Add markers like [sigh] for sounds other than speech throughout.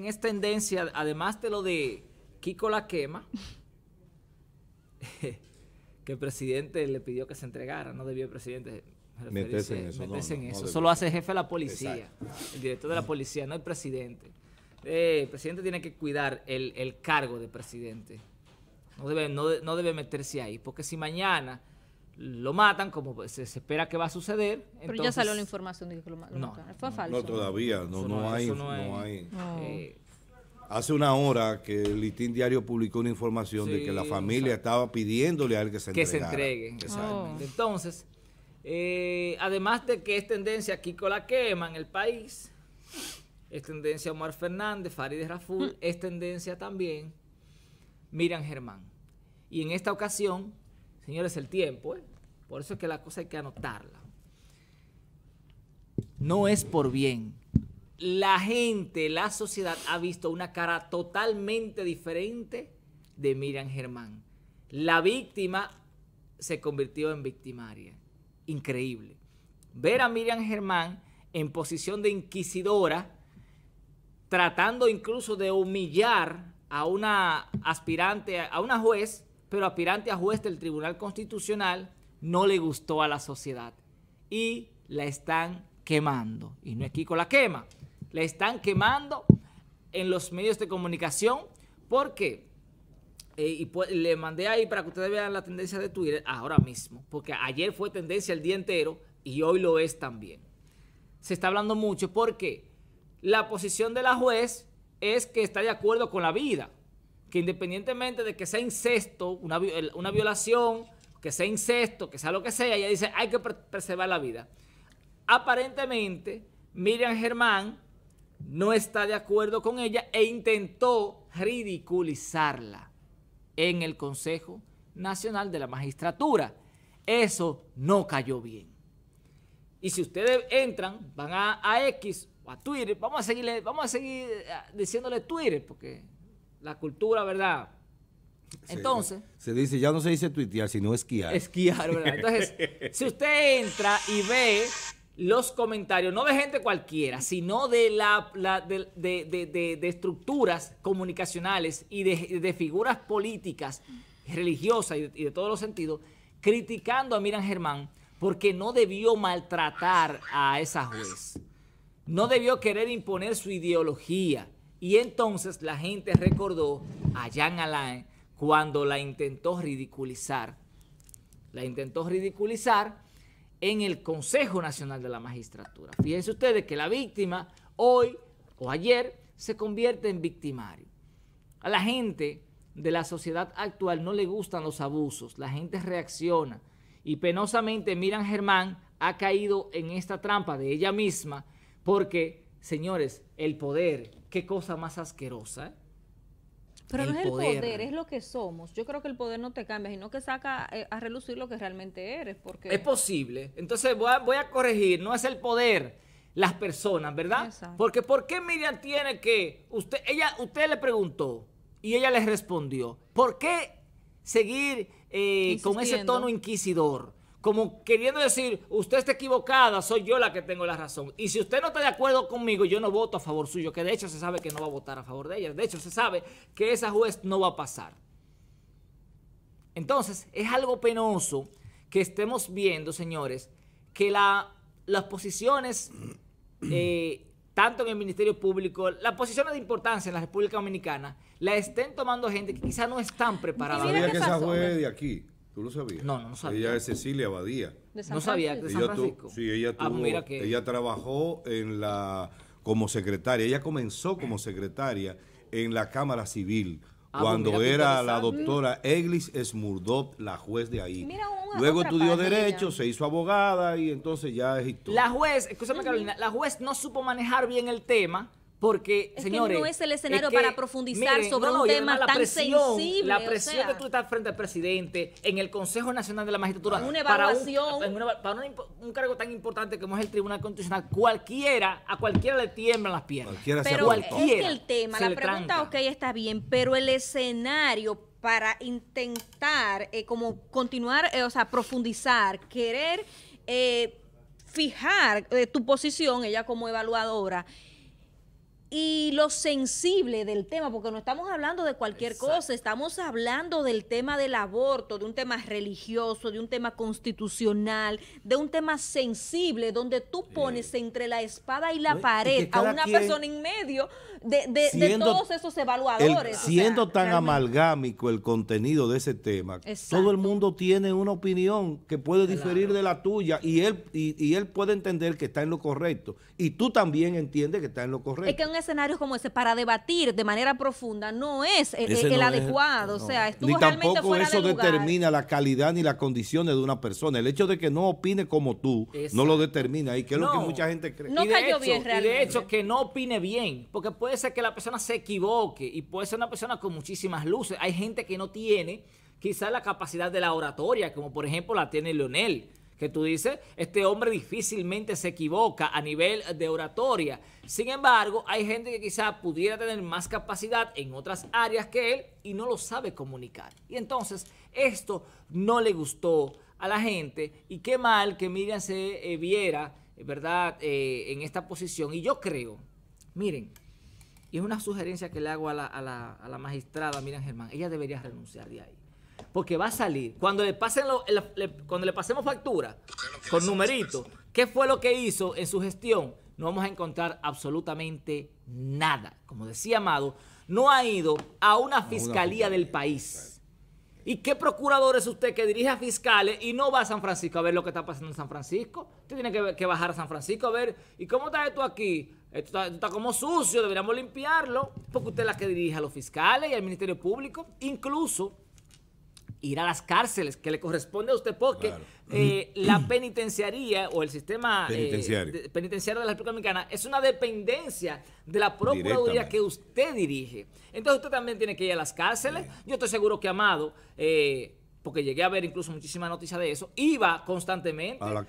en esta tendencia, además de lo de Kiko la quema, [laughs] que el presidente le pidió que se entregara, no debió el presidente meterse en eh, eso. Meterse en eso. Solo hace jefe de la policía, el director de la policía, no el presidente. Eh, el presidente tiene que cuidar el, cargo de presidente. No debe, no debe meterse ahí, porque si mañana lo matan, como pues, se, espera que va a suceder. Pero ya salió la información de que lo, mataron. No, fue falso. No, todavía, no, no, hay. Eh, Hace una hora que el Itin Diario publicó una información de que la familia estaba pidiéndole a él que se Que se entregue. Exactamente. Entonces, eh, además de que es tendencia Kiko la quema en el país, es tendencia Omar Fernández, Farideh Raful, mm. es tendencia también Miran Germán. Y en esta ocasión, señores, el tiempo, ¿eh? Por eso es que la cosa hay que anotarla. No es por bien. La gente, la sociedad ha visto una cara totalmente diferente de Miriam Germán. La víctima se convirtió en victimaria. Increíble. Ver a Miriam Germán en posición de inquisidora, tratando incluso de humillar a una aspirante, a una juez, pero aspirante a juez del Tribunal Constitucional, no le gustó a la sociedad y la están quemando. Y no es Kiko la quema, la están quemando en los medios de comunicación porque, eh, y pues, le mandé ahí para que ustedes vean la tendencia de Twitter ahora mismo, porque ayer fue tendencia el día entero y hoy lo es también. Se está hablando mucho porque la posición de la juez es que está de acuerdo con la vida, que independientemente de que sea incesto, una, una violación, que sea incesto, que sea lo que sea, ella dice, hay que preservar la vida. Aparentemente, Miriam Germán no está de acuerdo con ella e intentó ridiculizarla en el Consejo Nacional de la Magistratura. Eso no cayó bien. Y si ustedes entran, van a, X o a Twitter, vamos a, seguirle, vamos a seguir eh, diciéndole Twitter, porque la cultura, ¿verdad?, entonces. Se, dice, ya no se dice tuitear, sino esquiar. Esquiar, ¿verdad? [laughs] Entonces, si usted entra y ve los comentarios, no de gente cualquiera, sino de, la, de, de, de, estructuras comunicacionales y de, figuras políticas, religiosas y, de, todos los sentidos, criticando a Miran Germán porque no debió maltratar a esa juez, no debió querer imponer su ideología. Y entonces la gente recordó a Jean Alain cuando la intentó ridiculizar. La intentó ridiculizar en el Consejo Nacional de la Magistratura. Fíjense ustedes que la víctima hoy o ayer se convierte en victimario. A la gente de la sociedad actual no le gustan los abusos, la gente reacciona y penosamente Miran Germán ha caído en esta trampa de ella misma porque, señores, el poder, qué cosa más asquerosa, ¿eh? Pero no es el poder. es lo que somos. Yo creo que el poder no te cambia, sino que saca eh, a relucir lo que realmente eres. Porque... Es posible. Entonces voy a, corregir, no es el poder, las personas, ¿verdad? Porque ¿por qué Miriam tiene que, usted, ella, usted le preguntó y ella le respondió, ¿por qué seguir eh, con ese tono inquisidor? como queriendo decir, usted está equivocada, soy yo la que tengo la razón. Y si usted no está de acuerdo conmigo, yo no voto a favor suyo, que de hecho se sabe que no va a votar a favor de ella. De hecho se sabe que esa juez no va a pasar. Entonces, es algo penoso que estemos viendo, señores, que las posiciones, eh, tanto en el Ministerio Público, las posiciones de importancia en la República Dominicana, la estén tomando gente que quizá no están preparada. sabía que esa juez de aquí lo No, sabía. Ella es Cecilia Badía. no sabía, que San Francisco. Ella ah, ella trabajó en la como secretaria, ella comenzó como secretaria en la Cámara Civil. Ah, cuando era la doctora Eglis Smurdov, la juez de ahí. Luego estudió Derecho, se hizo abogada y entonces ya es historia. La juez, escúchame Carolina, la juez no supo manejar bien el tema porque, no es el escenario para profundizar sobre un tema tan sensible. La presión que tú estás frente al presidente en el Consejo Nacional de la Magistratura. Una evaluación. Para, un, cargo tan importante como es el Tribunal Constitucional, cualquiera, a cualquiera le tiemblan las piernas. pero cualquiera es el tema, la pregunta, ok, está bien, pero el escenario para intentar, eh, como continuar, eh, o sea, profundizar, querer eh, fijar tu posición, ella como evaluadora y lo sensible del tema, porque no estamos hablando de cualquier cosa, estamos hablando del tema del aborto, de un tema religioso, de un tema constitucional, de un tema sensible, donde tú pones entre la espada y la pared a una persona en medio de, todos esos evaluadores. siendo tan amalgámico el contenido de ese tema, todo el mundo tiene una opinión que puede diferir de la tuya y él, y, él puede entender que está en lo correcto y tú también entiendes que está en lo correcto. Es que un escenario como ese para debatir de manera profunda no es eh, eh, el, adecuado, o sea, estuvo ni tampoco eso determina la calidad ni las condiciones de una persona. El hecho de que no opine como tú no lo determina y que es lo que mucha gente cree. No hecho, de hecho que no opine bien, porque puede puede ser que la persona se equivoque y puede ser una persona con muchísimas luces. Hay gente que no tiene quizás la capacidad de la oratoria, como por ejemplo la tiene Leonel, que tú dices, este hombre difícilmente se equivoca a nivel de oratoria. Sin embargo, hay gente que quizás pudiera tener más capacidad en otras áreas que él y no lo sabe comunicar. Y entonces, esto no le gustó a la gente y qué mal que Miriam se eh, viera, eh, ¿verdad?, eh, en esta posición. Y yo creo, miren, y es una sugerencia que le hago a la, magistrada Miriam Germán. Ella debería renunciar de ahí. Porque va a salir. Cuando le, pasen lo, cuando le pasemos factura con numerito, ¿qué fue lo que hizo en su gestión? No vamos a encontrar absolutamente nada. Como decía Amado, no ha ido a una fiscalía del país. ¿Y qué procurador es usted que dirige a fiscales y no va a San Francisco a ver lo que está pasando en San Francisco? Usted tiene que, que bajar a San Francisco a ver, ¿y cómo está esto aquí? Esto está, como sucio, deberíamos limpiarlo, porque usted es la que dirige a los fiscales y al Ministerio Público, incluso ir a las cárceles que le corresponde a usted, porque eh, la penitenciaría o el sistema eh, penitenciario. de, la República Dominicana es una dependencia de la Procuraduría que usted dirige. Entonces usted también tiene que ir a las cárceles. Yo estoy seguro que Amado... Eh, porque llegué a ver incluso muchísima noticia de eso, iba constantemente a la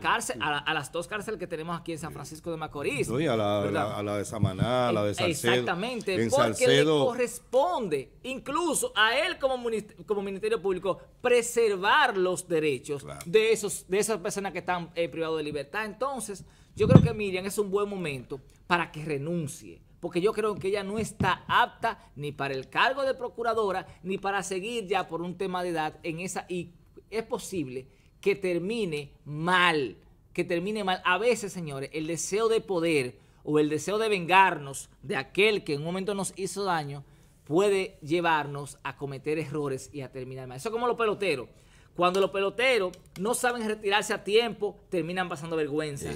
cárcel, a, las dos cárceles que tenemos aquí en San Francisco de Macorís. a, la, de Samaná, a la de e, Salcedo. Exactamente, porque le corresponde incluso a él como, ministerio, Público preservar los derechos de, esos, de esas personas que están eh, privadas de libertad. Entonces, yo creo que Miriam es un buen momento para que renuncie porque yo creo que ella no está apta ni para el cargo de procuradora, ni para seguir ya por un tema de edad en esa, y es posible que termine mal, que termine mal. A veces, señores, el deseo de poder o el deseo de vengarnos de aquel que en un momento nos hizo daño, puede llevarnos a cometer errores y a terminar mal. Eso es como los peloteros. Cuando los peloteros no saben retirarse a tiempo, terminan pasando vergüenza,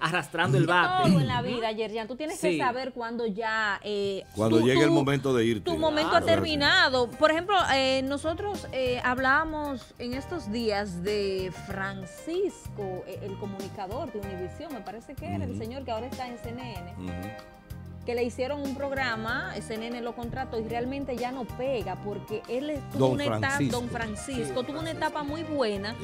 arrastrando el bate. Todo en la vida, Yerjan. Tú tienes que saber cuándo ya... Eh, cuando llegue el momento de irte. Tu momento ha terminado. Por ejemplo, eh, nosotros eh, hablábamos en estos días de Francisco, e, el comunicador de Univisión, me parece que era el señor que ahora está en CNN que le hicieron un programa, ese nene lo contrató y realmente ya no pega porque él tuvo una etapa, don Francisco, tuvo una etapa muy buena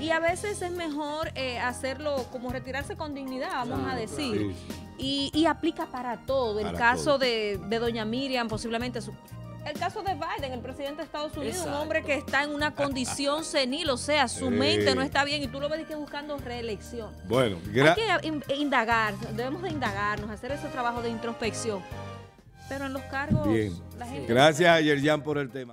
y a veces es mejor eh, hacerlo como retirarse con dignidad, vamos a decir. Y, aplica para todo. el caso De, de, doña Miriam, posiblemente su, el caso de Biden, el presidente de Estados Unidos, un hombre que está en una condición [laughs] senil, o sea, su mente no está bien y tú lo ves que buscando reelección. Bueno, hay que indagar, debemos de indagarnos, hacer ese trabajo de introspección. Pero en los cargos, bien. Gracias a Yerjan por el tema.